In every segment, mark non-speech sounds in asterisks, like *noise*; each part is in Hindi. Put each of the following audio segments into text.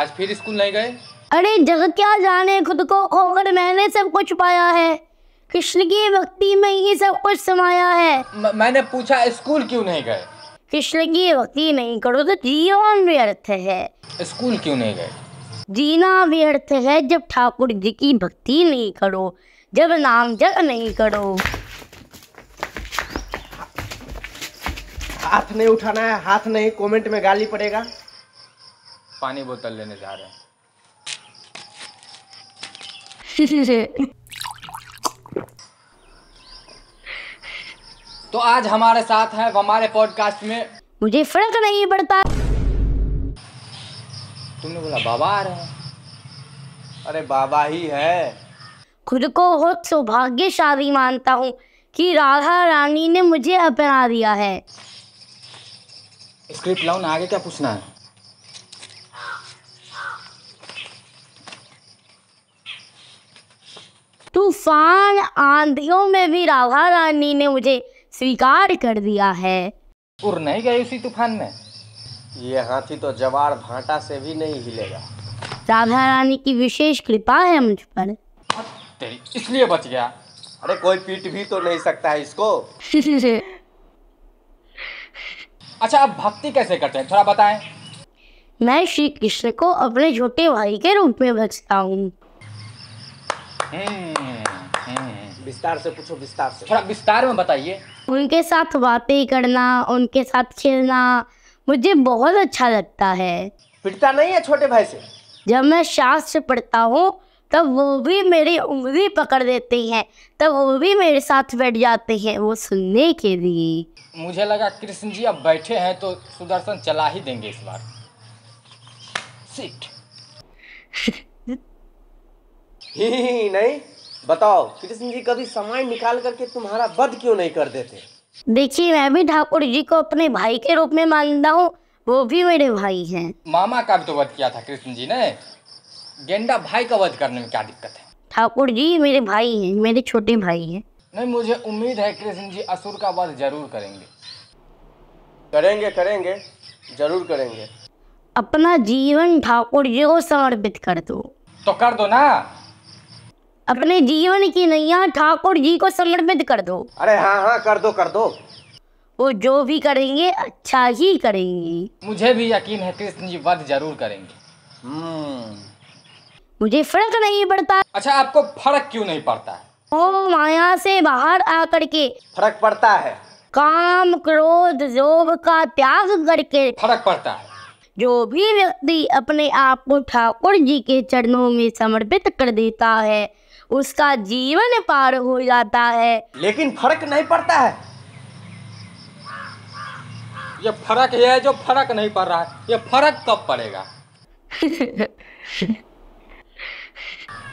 आज फिर स्कूल नहीं गए अरे जगत क्या जाने खुद को खोकर मैंने सब कुछ पाया है कृष्ण की भक्ति में ही सब कुछ समाया है म, मैंने पूछा स्कूल क्यों नहीं गए कृष्ण की भक्ति नहीं करो तो जीवन व्यर्थ है स्कूल क्यों नहीं गए जीना व्यर्थ है जब ठाकुर जी की भक्ति नहीं करो जब नाम जग नहीं करो हाथ नहीं उठाना है हाथ नहीं कमेंट में गाली पड़ेगा पानी बोतल लेने जा रहे हैं *laughs* तो आज हमारे साथ है हमारे पॉडकास्ट में मुझे फर्क नहीं पड़ता तुमने बोला बाबा आ रहे हैं अरे बाबा ही है खुद को बहुत सौभाग्यशाली मानता हूँ कि राधा रानी ने मुझे अपना दिया है स्क्रिप्ट लाओ ना आगे क्या पूछना है तूफान आंधियों में भी राधा रानी ने मुझे स्वीकार कर दिया है उड़ नहीं गए उसी तूफान में ये हाथी तो जवार भाटा से भी नहीं हिलेगा राधा रानी की विशेष कृपा है मुझ पर इसलिए बच गया अरे कोई पीट भी तो नहीं सकता है इसको *laughs* अच्छा आप भक्ति कैसे करते हैं थोड़ा बताएं मैं श्री कृष्ण को अपने छोटे भाई के रूप में भजता हूँ विस्तार से पूछो विस्तार से थोड़ा विस्तार में बताइए उनके साथ बातें करना उनके साथ खेलना मुझे बहुत अच्छा लगता है पिटता नहीं है छोटे भाई से जब मैं शास्त्र पढ़ता हूँ तब वो भी मेरी उंगली पकड़ देते हैं तब वो भी मेरे साथ बैठ जाते हैं वो सुनने के लिए मुझे लगा कृष्ण जी अब बैठे हैं तो सुदर्शन चला ही देंगे इस बार सीट ही, ही, ही नहीं बताओ कृष्ण जी कभी समय निकाल करके तुम्हारा वध क्यों नहीं कर देते देखिए मैं भी ठाकुर जी को अपने भाई के रूप में मानता हूँ वो भी मेरे भाई हैं मामा का भी तो वध किया था कृष्ण जी ने गेंडा भाई का वध करने में क्या दिक्कत है ठाकुर जी मेरे भाई हैं मेरे छोटे भाई हैं नहीं मुझे उम्मीद है कृष्ण जी असुर का वध जरूर करेंगे करेंगे करेंगे जरूर करेंगे अपना जीवन ठाकुर जी को समर्पित कर दो तो कर दो ना अपने जीवन की नैया ठाकुर जी को समर्पित कर दो अरे हाँ हाँ कर दो कर दो वो जो भी करेंगे अच्छा ही करेंगे मुझे भी यकीन है कृष्ण जी वध जरूर करेंगे हम्म। मुझे फर्क नहीं पड़ता अच्छा आपको फर्क क्यों नहीं पड़ता है माया से बाहर आकर के फर्क पड़ता है काम क्रोध जोब का त्याग करके फर्क पड़ता है जो भी व्यक्ति अपने आप को ठाकुर जी के चरणों में समर्पित कर देता है उसका जीवन पार हो जाता है लेकिन फर्क नहीं पड़ता है ये फर्क है जो फर्क नहीं पड़ रहा है ये फर्क कब पड़ेगा *laughs*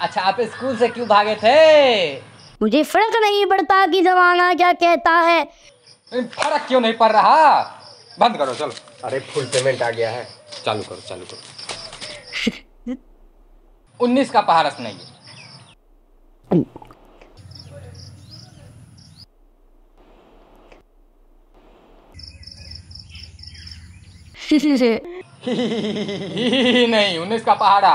अच्छा आप स्कूल से क्यों भागे थे मुझे फर्क नहीं पड़ता कि जमाना क्या कहता है फर्क क्यों नहीं पड़ रहा बंद करो चलो अरे फुल पेमेंट आ गया है चालू करो चालू करो उन्नीस का पहाड़स नहीं है *laughs* नहीं उन्नीस का पहाड़ा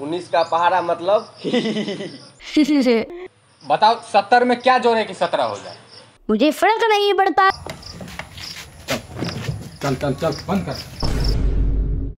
उन्नीस का पहाड़ा मतलब *laughs* बताओ सत्तर में क्या जोड़े कि सत्रह हो जाए मुझे फर्क नहीं पड़ता चल चल चल बंद कर